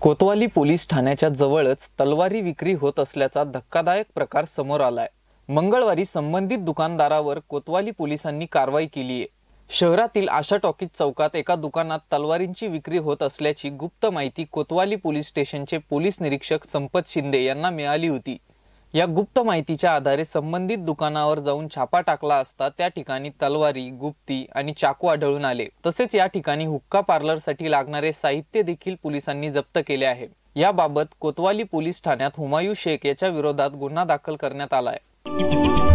कोतवाली police ठाण्याच्या जवळच तलवारी विक्री होत असल्याचा धक्कादायक प्रकार समोर आलाय मंगळवारी संबंधित दुकानदारावर कोतवाली पोलिसांनी कारवाई केली आहे शहरातील आशा टॉकीज चौकात एका दुकानात तलवारींची विक्री होत असल्याची गुप्त माहिती कोतवाली पोलीस स्टेशनचे पोलीस निरीक्षक संपत शिंदे यांना मिळाली होती या गुप्त माहितीच्या आधारे संबंधित दुकानावर जाऊन छापा टाकला असता त्या ठिकाणी तलवारी गुप्ती आणि चाकू आढळून आले तसेच या ठिकाणी हुक्का पार्लरसाठी लागणारे साहित्य देखील पोलिसांनी जप्त केले आहे याबाबत कोतवाली पोलीस ठाण्यात हुमायू शेख याच्या विरोधात गुन्हा दाखल करण्यात आला आहे